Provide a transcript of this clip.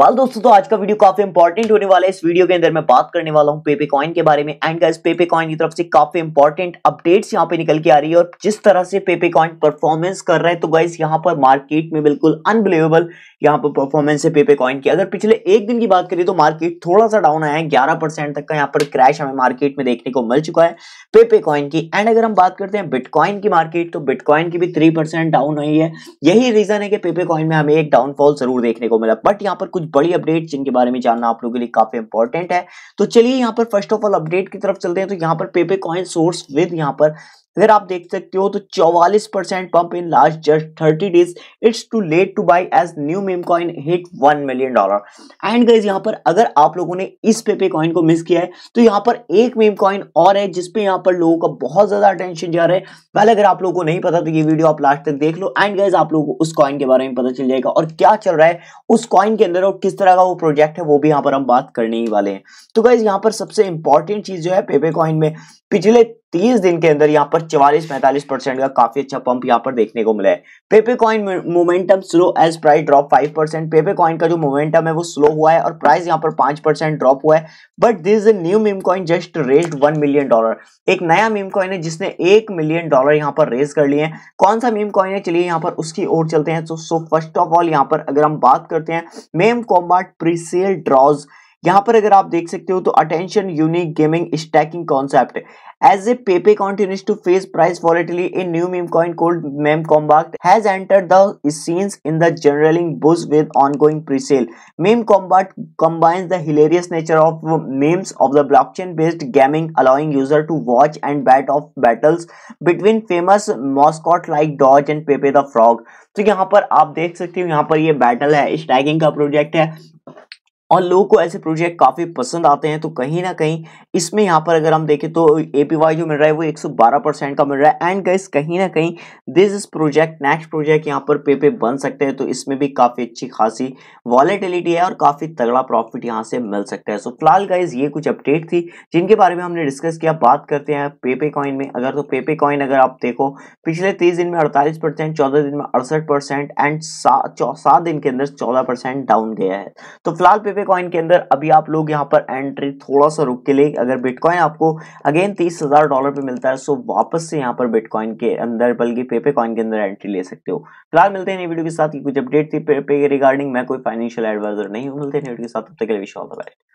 वाल दोस्तों तो आज का वीडियो काफी इंपॉर्टेंट होने वाला है इस वीडियो के अंदर मैं बात करने वाला हूं पेपे कॉइन के बारे में एंड गाइस पेपे कॉइन की तरफ से काफी इंपॉर्टेंट अपडेट्स यहां पे निकल के आ रही है और जिस तरह से पेपे कॉइन परफॉर्मेंस कर रहा है तो गाइस यहां पर मार्केट में बिल्कुल अनबिलीवेबल यहाँ पर परफॉर्मेंस है पेपे कॉइन की अगर पिछले एक दिन की बात करें तो मार्केट थोड़ा सा डाउन आया है ग्यारह तक का यहाँ पर क्रैश हमें मार्केट में देखने को मिल चुका है पेपे कॉइन की एंड अगर हम बात करते हैं बिटकॉइन की मार्केट तो बिटकॉइन की भी थ्री डाउन हुई है यही रीजन है कि पेपे कॉइन में हमें एक डाउनफॉल जरूर देखने को मिला बट यहाँ पर कुछ कुछ बड़ी अपडेट जिनके बारे में जानना आप लोगों के लिए काफी इंपॉर्टेंट है तो चलिए यहाँ पर फर्स्ट ऑफ ऑल अपडेट की तरफ चलते हैं तो यहाँ पर पेपे कॉइन सोर्स विद यहाँ पर अगर आप देख सकते हो तो 44 percent pump in last just 30 days it's too late to buy as new meme coin hit 1 million dollar and guys यहां पर अगर आप लोगों ने इस पे कॉइन को मिस किया है तो यहाँ पर एक मेम कॉइन और है जिसपे यहाँ पर लोगों का बहुत ज्यादा अटेंशन जा रहा है पहले अगर आप लोगों को नहीं पता तो ये वीडियो आप लास्ट तक देख लो एंड गाइज आप लोगों को उस कॉइन के बारे में पता चल जाएगा और क्या चल रहा है उस कॉइन के अंदर और किस तरह का वो प्रोजेक्ट है वो भी यहाँ पर हम बात करने ही वाले हैं तो गाइज यहाँ पर सबसे इंपॉर्टेंट चीज जो है पेपे कॉइन में पिछले तीस दिन के अंदर यहाँ पर चवालीस पैंतालीस परसेंट का काफी अच्छा पंप यहाँ पर देखने को मिला है Pepe coin momentum slow as price drop five percent Pepe coin का जो मोमेंटम है वो स्लो हुआ है और प्राइस यहाँ पर पांच परसेंट ड्रॉप हुआ है but this is new meme coin just raise one million dollar एक नया मीम कॉइन है जिसने एक मिलियन डॉलर यहाँ पर रेज कर लिए हैं कौन सा मीम कॉइन है चलिए यहाँ पर उसकी ओर चलते हैं सो फर्स्ट ऑफ ऑल यहाँ पर अगर हम बात करते हैं मेम कॉम्बार्ट प्रीसेल ड्रॉज यहां पर अगर आप देख सकते हो तो attention unique gaming staking concept as a Pepe continues to face price volatility in new meme coin called meme combat has enter the scenes in the generating buzz with ongoing presale meme combat combines the hilarious nature of memes of the blockchain based gaming allowing user to watch and bet of battles between famous mascot like Doge and Pepe the frog तो यहाँ पर आप देख सकते हो यहाँ पर ये बैटल है स्टैगिंग का प्रोजेक्ट है और लोगों को ऐसे प्रोजेक्ट काफ़ी पसंद आते हैं तो कहीं ना कहीं इसमें यहां पर अगर हम देखें तो ए जो मिल रहा है वो 112 परसेंट का मिल रहा है एंड गाइस कहीं ना कहीं this is project next project यहाँ पर पे पे बन सकते हैं तो इसमें भी काफ़ी अच्छी खासी वॉलेटिलिटी है और काफ़ी तगड़ा प्रॉफिट यहाँ से मिल सकता है सो फिलहाल गाइज ये कुछ अपडेट थी जिनके बारे में हमने डिस्कस किया बात करते हैं पेपे कॉइन में अगर तो पेपे कॉइन अगर आप देखो पिछले तीस दिन में अड़तालीस परसेंट चौदह दिन में अड़सठ परसेंट एंड सात दिन के अंदर चौदह परसेंट डाउन गया है तो फिलहाल पे कॉइन के अंदर अभी आप लोग यहाँ पर एंट्री थोड़ा सा रुक के लिए अगर बिटकॉइन आपको अगेन तीस हजार डॉलर पे मिलता है सो वापस से यहाँ पर बिटकॉइन के अंदर बल्कि पेपे कॉइन के अंदर एंट्री ले सकते हो फिलहाल मिलते हैं वीडियो के साथ कुछ अपडेट थी पेपे के रिगार्डिंग मैं कोई फाइनेंशियल एडवाइजर नहीं हूँ मिलते हैं वीडियो के साथ तब तक के लिए विश ऑल द बेस्ट